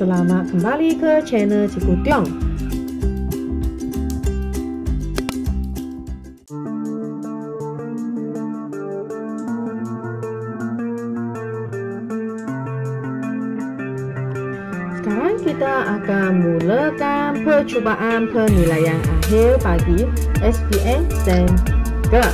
Selamat kembali ke channel Cikgu Tiong. Sekarang kita akan mulakan percubaan penilaian akhir bagi SPM dan ke.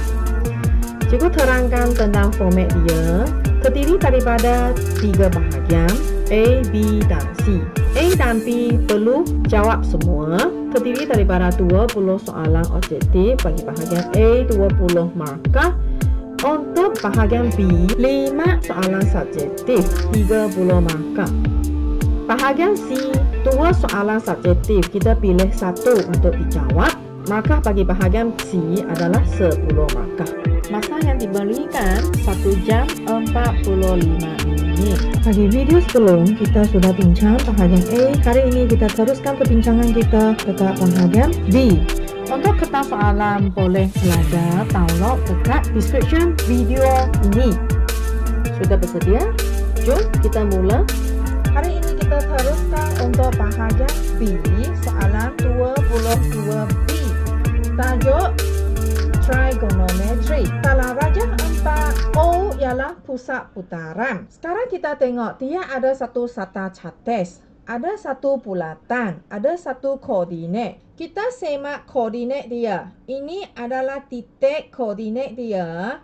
Cikgu terangkan tentang format dia terdiri daripada tiga bahagian A, B dan C. A dan B perlu jawab semua terdiri daripada 20 soalan objektif bagi bahagian A 20 markah untuk bahagian B 5 soalan subjektif 30 markah bahagian C 2 soalan subjektif kita pilih satu untuk dijawab Maka bagi bahagian C adalah 10 markah. Masa yang diberikan 1 jam 45 minit. Bagi video sebelum kita sudah bincang bahagian A, Hari ini kita teruskan perbincangan kita tentang bahagian B. Untuk kertas soalan boleh belajar download dekat description video ini. Sudah bersedia? Jom kita mula. Hari ini kita teruskan untuk bahagian B soalan 22 tajuk trigonometri. Palabra yang empat, O ialah pusat putaran. Sekarang kita tengok, dia ada satu sata cates. Ada satu bulatan, ada satu koordinat. Kita semak koordinat dia. Ini adalah titik koordinat dia.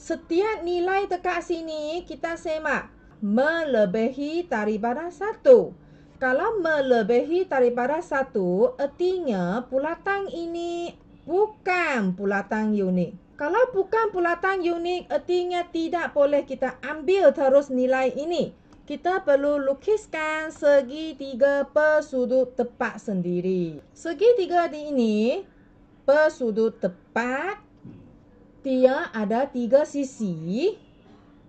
Setiap nilai dekat sini, kita semak melebihi daripada satu. Kalau melebihi daripada satu, artinya bulatan ini bukan pulatang unik. Kalau bukan pulatang unik, artinya tidak boleh kita ambil terus nilai ini. Kita perlu lukiskan segitiga persudut tepat sendiri. Segitiga ini, persudut tepat, dia ada tiga sisi.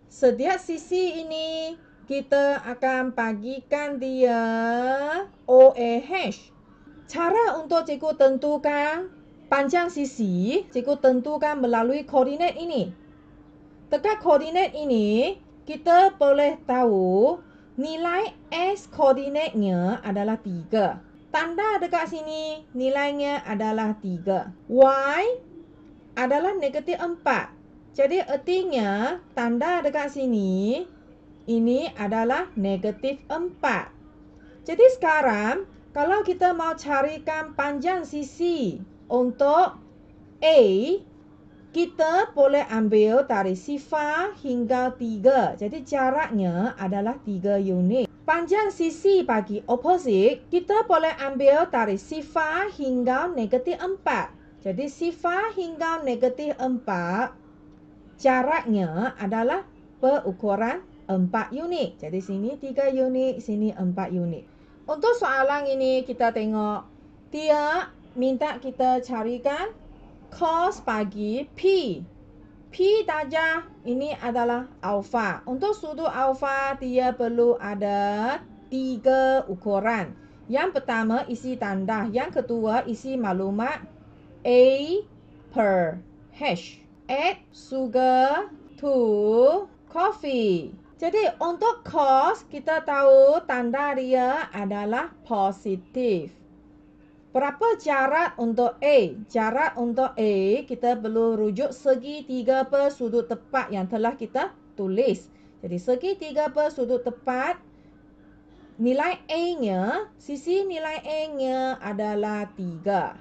Setiap sisi ini, kita akan bagikan dia OAH. E Cara untuk cikgu tentukan panjang sisi cikgu tentukan melalui koordinat ini. Dekat koordinat ini, kita boleh tahu nilai S koordinatnya adalah 3. Tanda dekat sini nilainya adalah 3. Y adalah negatif 4. Jadi artinya tanda dekat sini ini adalah negatif 4. Jadi sekarang kalau kita mau carikan panjang sisi untuk A kita boleh ambil dari sifar hingga 3. Jadi jaraknya adalah 3 unit. Panjang sisi bagi opposite kita boleh ambil dari sifar hingga negatif 4. Jadi sifar hingga negatif 4 jaraknya adalah berukuran 4 unit. Jadi sini 3 unit, sini 4 unit. Untuk soalan ini kita tengok dia minta kita carikan cos bagi P. P darjah ini adalah alpha Untuk sudut alpha dia perlu ada tiga ukuran. Yang pertama isi tanda, yang kedua isi maklumat A per H. Add sugar to coffee. Jadi untuk cos kita tahu tanda dia adalah positif. Berapa jarak untuk A? Jarak untuk A kita perlu rujuk segi tiga per sudut tepat yang telah kita tulis. Jadi segi tiga per sudut tepat nilai A-nya, sisi nilai A-nya adalah tiga.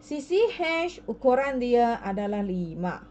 Sisi H ukuran dia adalah lima.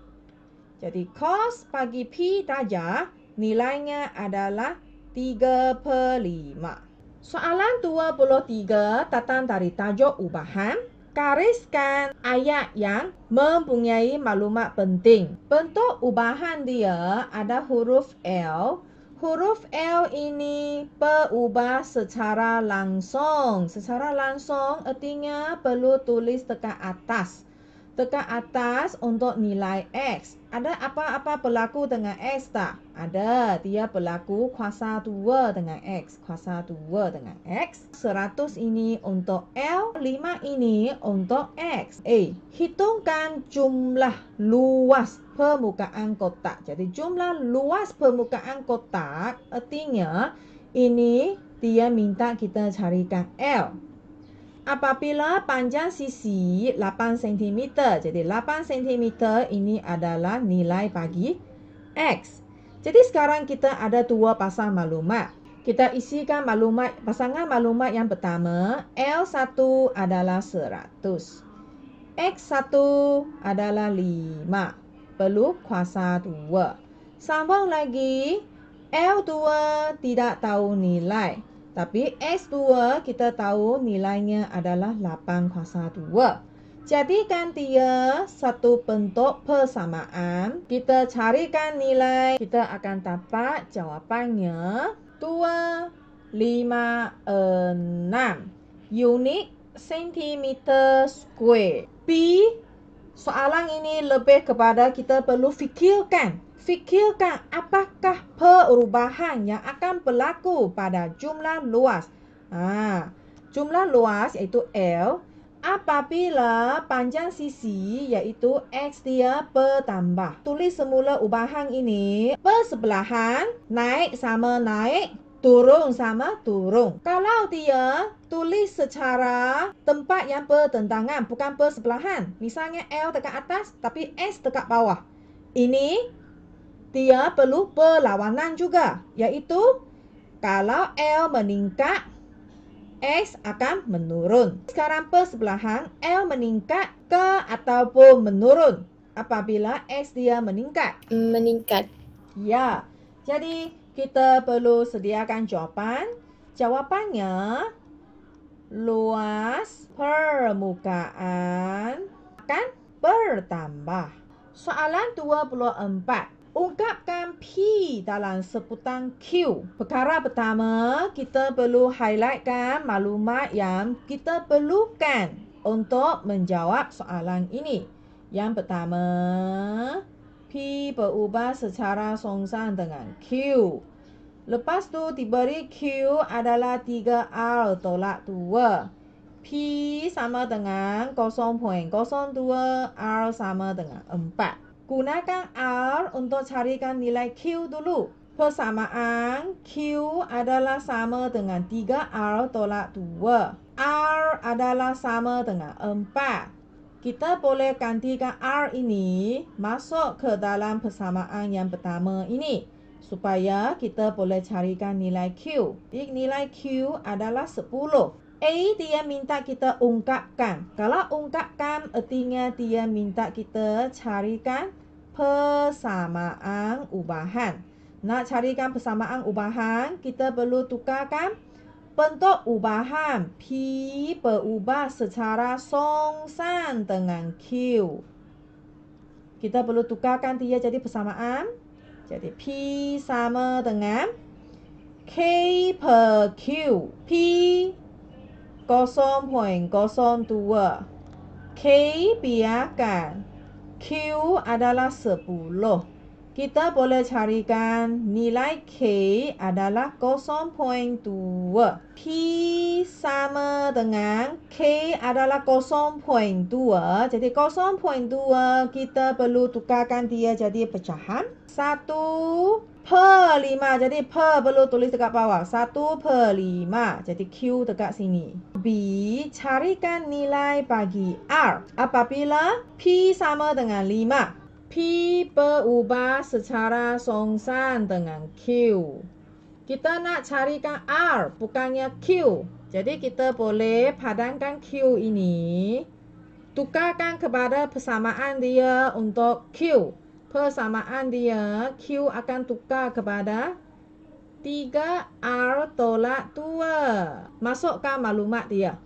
Jadi cos bagi P tajah nilainya adalah tiga per lima. Soalan 23 datang dari tajuk ubahan. Gariskan ayat yang mempunyai maklumat penting. Bentuk ubahan dia ada huruf L. Huruf L ini berubah secara langsung. Secara langsung artinya perlu tulis dekat atas tekan atas untuk nilai X. Ada apa-apa berlaku dengan X tak? Ada, dia berlaku kuasa 2 dengan X. Kuasa 2 dengan X. 100 ini untuk L, 5 ini untuk X. A, eh, hitungkan jumlah luas permukaan kotak. Jadi jumlah luas permukaan kotak, artinya ini dia minta kita carikan L. Apabila panjang sisi 8 cm, jadi 8 cm ini adalah nilai bagi X. Jadi sekarang kita ada dua pasang maklumat. Kita isikan maklumat pasangan maklumat yang pertama, L1 adalah 100. X1 adalah 5. Perlu kuasa 2. Sambung lagi, L2 tidak tahu nilai. Tapi S2 kita tahu nilainya adalah 8 kuasa 2. Jadikan dia satu bentuk persamaan. Kita carikan nilai, kita akan dapat jawapannya 2, 5, 6 unit centimeter square. B, soalan ini lebih kepada kita perlu fikirkan Fikirkan apakah perubahan yang akan berlaku pada jumlah luas. Ha, jumlah luas iaitu L apabila panjang sisi iaitu X dia bertambah. Tulis semula ubahan ini. Persebelahan naik sama naik, turun sama turun. Kalau dia tulis secara tempat yang bertentangan bukan persebelahan. Misalnya L dekat atas tapi S dekat bawah. Ini dia perlu perlawanan juga. Iaitu kalau L meningkat, S akan menurun. Sekarang persebelahan L meningkat ke ataupun menurun apabila S dia meningkat? Meningkat. Ya, jadi kita perlu sediakan jawapan. Jawapannya luas permukaan akan bertambah. Soalan 24. Ungkapkan P dalam sebutan Q. Perkara pertama, kita perlu highlightkan maklumat yang kita perlukan untuk menjawab soalan ini. Yang pertama, P berubah secara songsang dengan Q. Lepas tu diberi Q adalah 3R tolak 2. P sama dengan 0.02, R sama dengan 4 gunakan R untuk carikan nilai Q dulu. Persamaan Q adalah sama dengan 3R tolak 2. R adalah sama dengan 4. Kita boleh gantikan R ini masuk ke dalam persamaan yang pertama ini supaya kita boleh carikan nilai Q. Jadi nilai Q adalah 10. A dia minta kita ungkapkan. Kalau ungkapkan, artinya dia minta kita carikan persamaan ubahan. Nak carikan persamaan ubahan, kita perlu tukarkan bentuk ubahan P berubah secara songsan dengan Q. Kita perlu tukarkan dia jadi persamaan. Jadi P sama dengan K per Q. P 0.02. K biarkan. Q adalah 10. Kita boleh carikan nilai K adalah 0.2. P sama dengan K adalah 0.2. Jadi 0.2 kita perlu tukarkan dia jadi pecahan. 1 per lima jadi per perlu tulis dekat bawah satu per lima jadi Q dekat sini B carikan nilai bagi R apabila P sama dengan lima P berubah secara songsan dengan Q kita nak carikan R bukannya Q jadi kita boleh padankan Q ini tukarkan kepada persamaan dia untuk Q persamaan dia Q akan tukar kepada 3R tolak 2 Masukkan maklumat dia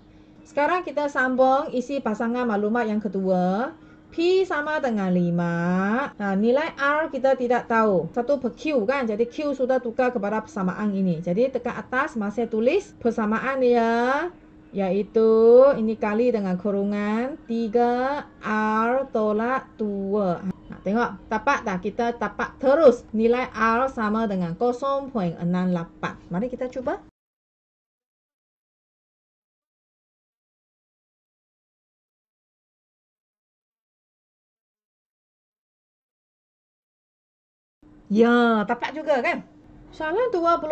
Sekarang kita sambung isi pasangan maklumat yang kedua P sama dengan 5 nah, ha, Nilai R kita tidak tahu Satu per Q kan Jadi Q sudah tukar kepada persamaan ini Jadi tekan atas masih tulis persamaan dia Yaitu ini kali dengan kurungan 3R tolak 2 tengok tapak tak kita tapak terus nilai R sama dengan 0.68 mari kita cuba Ya, tapak juga kan? Soalan 25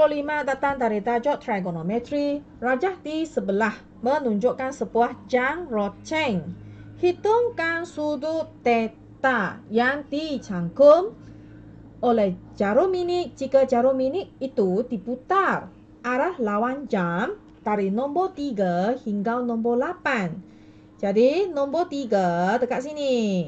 datang dari tajuk trigonometri. Rajah di sebelah menunjukkan sebuah jang roceng. Hitungkan sudut theta data yang dicangkum oleh jarum minik jika jarum minik itu diputar arah lawan jam dari nombor 3 hingga nombor 8. Jadi nombor 3 dekat sini.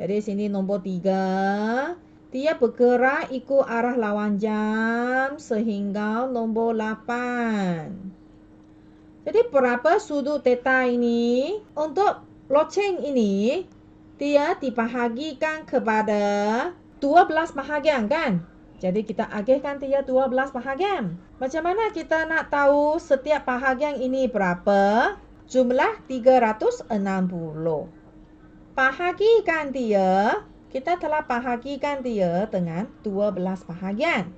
Jadi sini nombor 3. Dia bergerak ikut arah lawan jam sehingga nombor 8. Jadi berapa sudut teta ini? Untuk loceng ini, dia dibahagikan kepada 12 bahagian kan? Jadi kita agihkan dia 12 bahagian. Macam mana kita nak tahu setiap bahagian ini berapa? Jumlah 360. Bahagikan dia, kita telah bahagikan dia dengan 12 bahagian.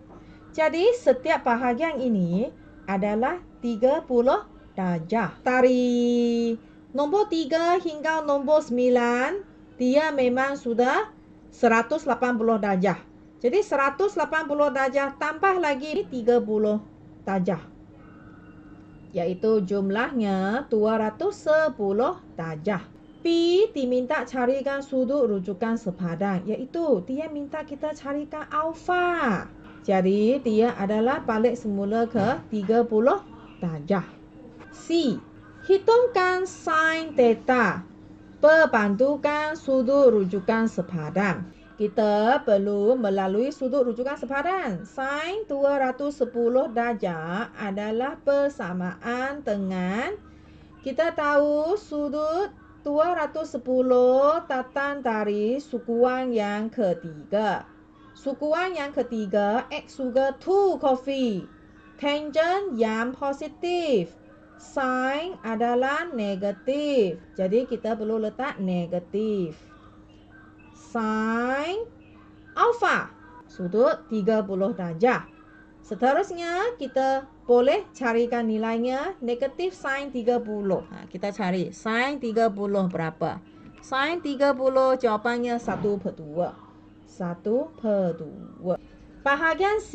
Jadi setiap bahagian ini adalah 30 darjah. Tari nombor 3 hingga nombor 9, dia memang sudah 180 darjah. Jadi 180 darjah tambah lagi 30 darjah. Yaitu jumlahnya 210 darjah. B diminta carikan sudut rujukan sepadan Yaitu dia minta kita carikan alfa. Jadi dia adalah balik semula ke 30 darjah. C hitungkan sin theta perbandukan sudut rujukan sepadan. Kita perlu melalui sudut rujukan sepadan. Sin 210 darjah adalah persamaan dengan kita tahu sudut 210 tatan dari sukuan yang ketiga. Sukuan yang ketiga, X sugar 2 coffee. Tangent yang positif sign adalah negatif. Jadi kita perlu letak negatif. Sign alpha sudut 30 darjah. Seterusnya kita boleh carikan nilainya negatif sin 30. Ha, kita cari sin 30 berapa? Sin 30 jawapannya 1 per 2. 1 per 2. Bahagian C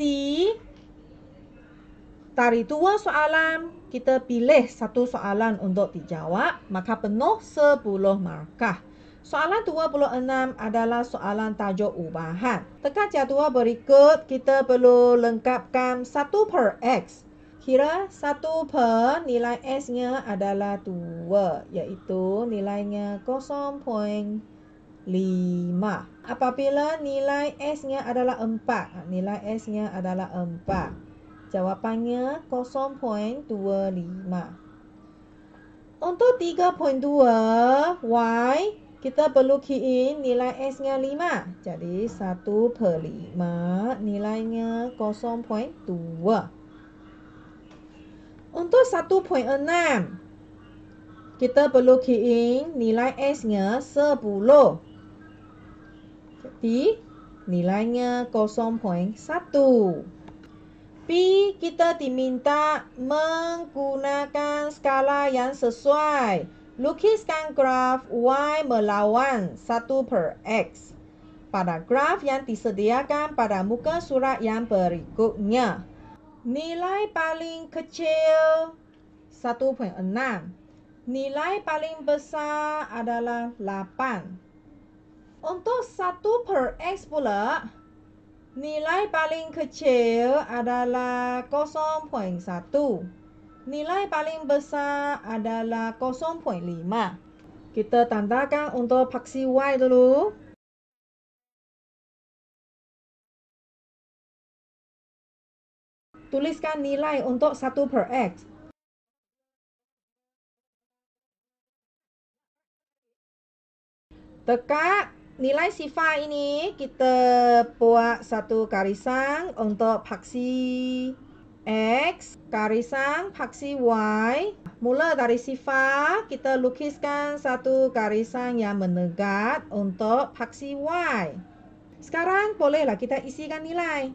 dari dua soalan, kita pilih satu soalan untuk dijawab, maka penuh sepuluh markah. Soalan 26 adalah soalan tajuk ubahan. Dekat jadual berikut, kita perlu lengkapkan 1 per X. Kira 1 per nilai S-nya adalah 2, iaitu nilainya 0.5. Apabila nilai S-nya adalah 4, nilai S-nya adalah 4 jawapannya 0.25. Untuk 3.2, Y, kita perlu key in nilai S nya 5. Jadi 1 per 5, nilainya 0.2. Untuk 1.6, kita perlu key nilai S nya 10. Jadi nilainya P kita diminta menggunakan skala yang sesuai. Lukiskan graf y melawan 1 per x pada graf yang disediakan pada muka surat yang berikutnya. Nilai paling kecil 1.6. Nilai paling besar adalah 8. Untuk 1 per x pula, Nilai paling kecil adalah 0.1. Nilai paling besar adalah 0.5. Kita tandakan untuk paksi Y dulu. Tuliskan nilai untuk 1 per X. Tekak nilai sifar ini kita buat satu garisan untuk paksi X, garisan paksi Y. Mula dari sifar, kita lukiskan satu garisan yang menegak untuk paksi Y. Sekarang bolehlah kita isikan nilai.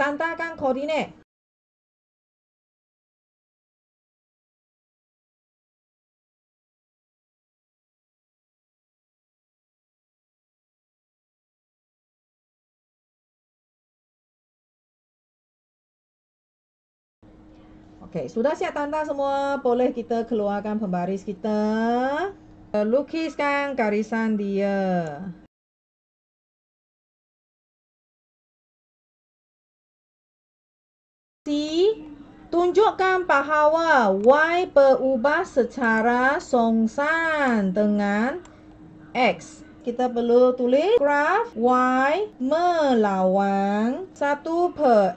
单单讲可的呢。Okay, sudah siap tanda semua. Boleh kita keluarkan pembaris kita. Lukiskan garisan dia. tunjukkan bahawa y berubah secara songsan dengan x. Kita perlu tulis graf y melawan 1 per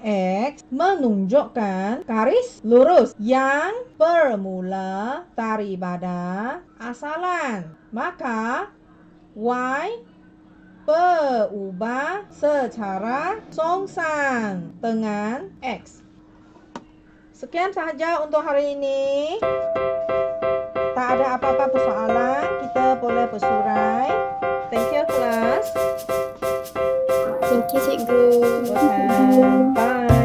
x menunjukkan garis lurus yang bermula tari pada asalan. Maka y berubah secara songsan dengan x. Sekian sahaja untuk hari ini. Tak ada apa-apa persoalan, kita boleh bersurai. Thank you class. Thank you cikgu. Bye. Bye.